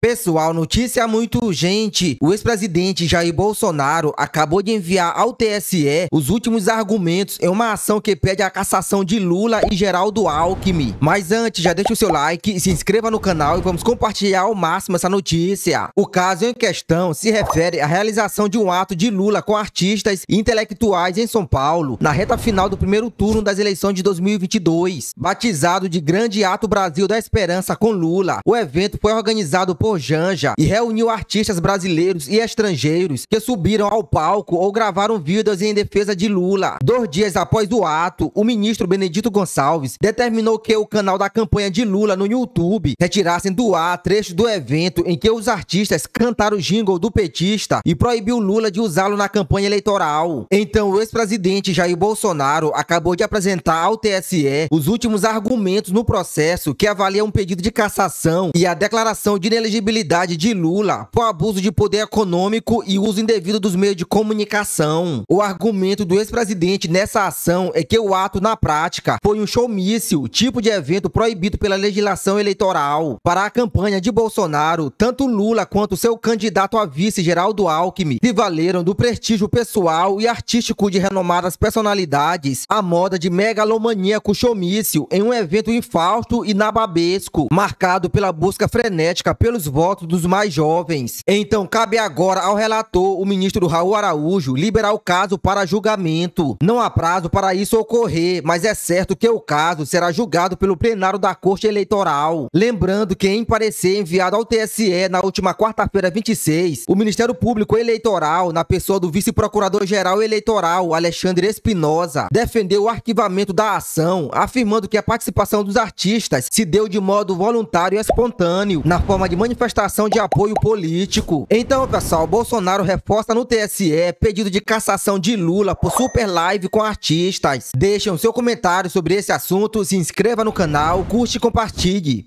Pessoal, notícia muito urgente. O ex-presidente Jair Bolsonaro acabou de enviar ao TSE os últimos argumentos em uma ação que pede a cassação de Lula e Geraldo Alckmin. Mas antes, já deixa o seu like, se inscreva no canal e vamos compartilhar ao máximo essa notícia. O caso em questão se refere à realização de um ato de Lula com artistas e intelectuais em São Paulo, na reta final do primeiro turno das eleições de 2022. Batizado de Grande Ato Brasil da Esperança com Lula, o evento foi organizado por janja e reuniu artistas brasileiros e estrangeiros que subiram ao palco ou gravaram vídeos em defesa de Lula. Dois dias após o ato, o ministro Benedito Gonçalves determinou que o canal da campanha de Lula no YouTube retirassem do ar trechos do evento em que os artistas cantaram o jingle do petista e proibiu Lula de usá-lo na campanha eleitoral. Então, o ex-presidente Jair Bolsonaro acabou de apresentar ao TSE os últimos argumentos no processo que avalia um pedido de cassação e a declaração de inelegibilidade elegibilidade de Lula por abuso de poder econômico e uso indevido dos meios de comunicação. O argumento do ex-presidente nessa ação é que o ato, na prática, foi um showmício, tipo de evento proibido pela legislação eleitoral. Para a campanha de Bolsonaro, tanto Lula quanto seu candidato a vice, Geraldo Alckmin, se valeram do prestígio pessoal e artístico de renomadas personalidades, a moda de megalomaníaco showmício em um evento infausto e nababesco, marcado pela busca frenética pelos votos dos mais jovens. Então, cabe agora ao relator, o ministro Raul Araújo, liberar o caso para julgamento. Não há prazo para isso ocorrer, mas é certo que o caso será julgado pelo plenário da Corte Eleitoral. Lembrando que, em parecer enviado ao TSE na última quarta-feira 26, o Ministério Público Eleitoral, na pessoa do vice-procurador-geral eleitoral, Alexandre Espinosa, defendeu o arquivamento da ação, afirmando que a participação dos artistas se deu de modo voluntário e espontâneo, na forma de manifestação manifestação de apoio político. Então, pessoal, Bolsonaro reforça no TSE pedido de cassação de Lula por super live com artistas. Deixem seu comentário sobre esse assunto, se inscreva no canal, curte e compartilhe.